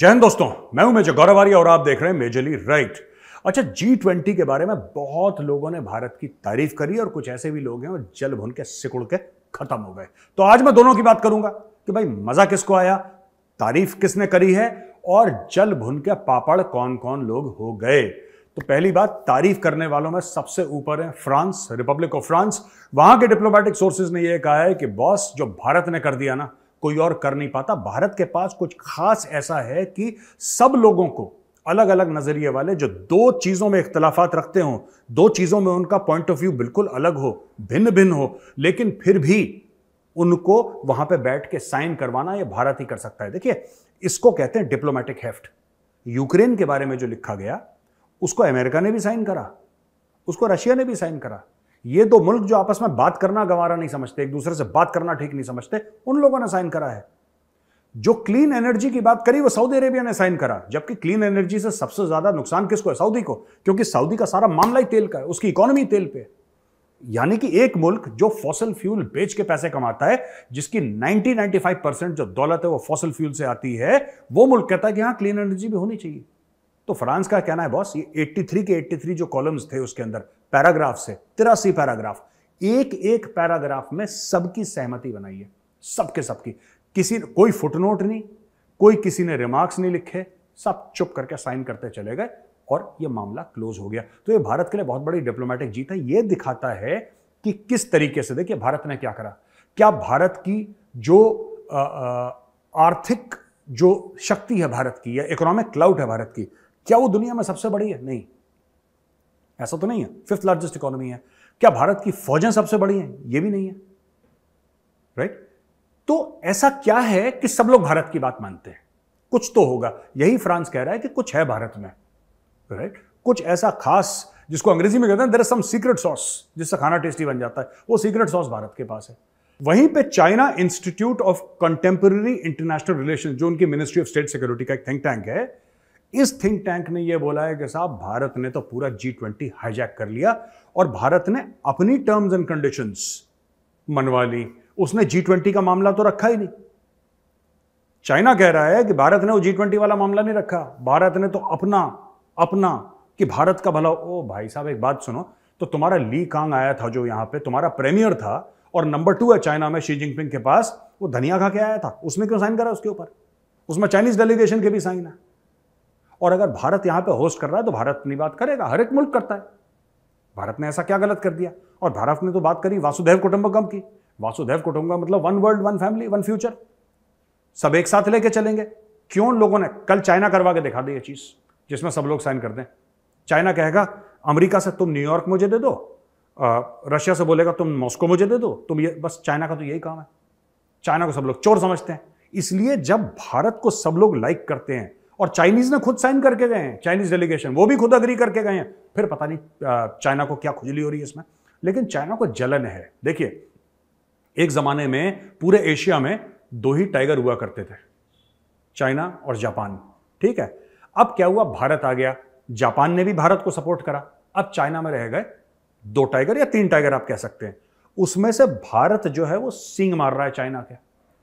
जय हिंद दोस्तों मैं हूं मेजर गौरवारी और आप देख रहे हैं मेजरली राइट अच्छा जी ट्वेंटी के बारे में बहुत लोगों ने भारत की तारीफ करी और कुछ ऐसे भी लोग हैं और जल भुन के सिकुड़ के खत्म हो गए तो आज मैं दोनों की बात करूंगा कि भाई मजा किसको आया तारीफ किसने करी है और जल भुन के पापड़ कौन कौन लोग हो गए तो पहली बात तारीफ करने वालों में सबसे ऊपर है फ्रांस रिपब्लिक ऑफ फ्रांस वहां के डिप्लोमेटिक सोर्सेज ने यह कहा है कि बॉस जो भारत ने कर दिया ना कोई और कर नहीं पाता भारत के पास कुछ खास ऐसा है कि सब लोगों को अलग अलग नज़रिए वाले जो दो चीज़ों में इख्तलाफात रखते हों दो चीज़ों में उनका पॉइंट ऑफ व्यू बिल्कुल अलग हो भिन्न भिन्न हो लेकिन फिर भी उनको वहां पे बैठ के साइन करवाना ये भारत ही कर सकता है देखिए इसको कहते हैं डिप्लोमेटिक हेफ्ट यूक्रेन के बारे में जो लिखा गया उसको अमेरिका ने भी साइन करा उसको रशिया ने भी साइन करा ये दो मुल्क जो आपस में बात करना गंवारा नहीं समझते एक दूसरे से बात करना ठीक नहीं समझते उन लोगों ने साइन करा है जो क्लीन एनर्जी की बात करी वो सऊदी अरेबिया ने साइन करा जबकि क्लीन एनर्जी से सबसे ज्यादा नुकसान किसको है सऊदी को क्योंकि सऊदी का सारा मामला ही तेल का है उसकी इकोनॉमी तेल पे यानी कि एक मुल्क जो फॉसल फ्यूल बेच के पैसे कमाता है जिसकी 90-95 परसेंट जो दौलत है वो फॉसल फ्यूल से आती है वो मुल्क कहता है कि हाँ क्लीन एनर्जी भी होनी चाहिए तो फ्रांस का कहना है बॉस ये 83 के 83 जो कॉलम्स थे उसके अंदर पैराग्राफ से तिरासी पैराग्राफ एक एक पैराग्राफ में सबकी सहमति बनाई है सबके सबकी किसी कोई फुटनोट नहीं कोई किसी ने रिमार्क्स नहीं लिखे सब चुप करके साइन करते चले गए और यह मामला क्लोज हो गया तो यह भारत के लिए बहुत बड़ी डिप्लोमेटिक जीत है यह दिखाता है कि किस तरीके से देखिए भारत ने क्या करा क्या भारत की जो आ, आ, आर्थिक जो शक्ति है भारत की या इकोनॉमिक क्लाउड है भारत की क्या वो दुनिया में सबसे बड़ी है नहीं ऐसा तो नहीं है फिफ्थ लार्जेस्ट इकोनॉमी है क्या भारत की फौजें सबसे बड़ी हैं ये भी नहीं है राइट right? तो ऐसा क्या है कि सब लोग भारत की बात मानते हैं कुछ तो होगा यही फ्रांस कह रहा है कि कुछ है भारत में राइट right? कुछ ऐसा खास जिसको अंग्रेजी में कहते हैं there is some secret sauce जिससे खाना टेस्टी बन जाता है वो सीक्रेट सॉस भारत के पास है वहीं पे China institute of contemporary international relation जो उनकी मिनिस्ट्री ऑफ स्टेट सिक्योरिटी का एक थिंक टैंक है इस थिंक टैंक ने यह बोला है कि साहब भारत ने तो पूरा जी ट्वेंटी हाईजैक कर लिया और भारत ने अपनी टर्म्स एंड कंडीशंस मनवा ली उसने जी ट्वेंटी का मामला तो रखा ही नहीं चाइना कह रहा है कि भारत ने वो जी ट्वेंटी वाला मामला नहीं रखा भारत ने तो अपना अपना कि भारत का भला ओ भाई साहब एक बात सुनो तो तुम्हारा ली कांग आया था जो यहां पे तुम्हारा प्रीमियर था और नंबर टू है चाइना में शी जिनपिंग के पास वो धनिया खा के आया था उसमें क्यों साइन करा उसके ऊपर उसमें चाइनीज डेलीगेशन के भी साइन है और अगर भारत यहां पे होस्ट कर रहा है तो भारत अपनी बात करेगा हर एक मुल्क करता है भारत ने ऐसा क्या गलत कर दिया और भारत ने तो बात करी वासुदेव कुटुंबकम की वासुदेव कुटुंबकम मतलब one world one family one future सब एक साथ लेके चलेंगे क्यों लोगों ने कल चाइना करवा के दिखा दी ये चीज़ जिसमें सब लोग साइन कर दें चाइना कहेगा अमेरिका से तुम न्यूयॉर्क मुझे दे दो रशिया से बोलेगा तुम मॉस्को मुझे दे दो तुम ये बस चाइना का तो यही काम है चाइना को सब लोग चोर समझते हैं इसलिए जब भारत को सब लोग लाइक करते हैं और चाइनीज ने खुद साइन करके गए हैं चाइनीज डेलीगेशन वो भी खुद अग्री करके गए हैं फिर पता नहीं चाइना को क्या खुजली हो रही है इसमें लेकिन चाइना को जलन है देखिए एक जमाने में पूरे एशिया में दो ही टाइगर हुआ करते थे चाइना और जापान ठीक है अब क्या हुआ भारत आ गया जापान ने भी भारत को सपोर्ट करा अब चाइना में रह गए दो टाइगर या तीन टाइगर आप कह सकते हैं उसमें से भारत जो है वो सिंग मार रहा है चाइना के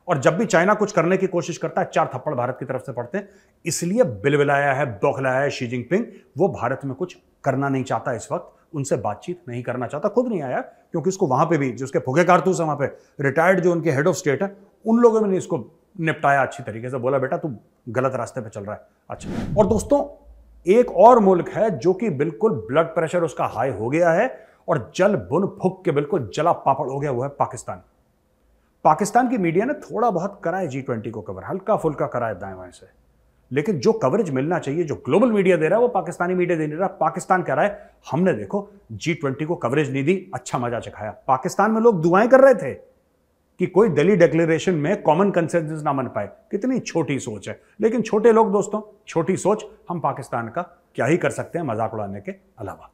और जब भी चाइना कुछ करने की कोशिश करता है चार थप्पड़ भारत की तरफ से पड़ते हैं इसलिए बिलबिलाया है बौखलाया है शी जिनपिंग वो भारत में कुछ करना नहीं चाहता इस वक्त उनसे बातचीत नहीं करना चाहता खुद नहीं आया क्योंकि उसको वहां पे भी जिसके फुगे कारतूस है वहां पे रिटायर्ड जो उनके हेड ऑफ स्टेट है उन लोगों ने इसको निपटाया अच्छी तरीके से बोला बेटा तू गलत रास्ते पे चल रहा है अच्छा और दोस्तों एक और मुल्क है जो कि बिल्कुल ब्लड प्रेशर उसका हाई हो गया है और जल बुन फुक के बिल्कुल जला पापड़ हो गया वो है पाकिस्तान पाकिस्तान की मीडिया ने थोड़ा बहुत करा है जी ट्वेंटी को कवर हल्का फुल्का करा है दाएं बाएं से लेकिन जो कवरेज मिलना चाहिए जो ग्लोबल मीडिया दे रहा है वो पाकिस्तानी मीडिया दे नहीं रहा पाकिस्तान कह रहा है हमने देखो जी ट्वेंटी को कवरेज नहीं दी अच्छा मजा चखाया पाकिस्तान में लोग दुआएं कर रहे थे कि कोई दिल्ली डिक्लेरेशन में कॉमन कंसेंसस ना बन पाए कितनी छोटी सोच है लेकिन छोटे लोग दोस्तों छोटी सोच हम पाकिस्तान का क्या ही कर सकते हैं मजाक उड़ाने के अलावा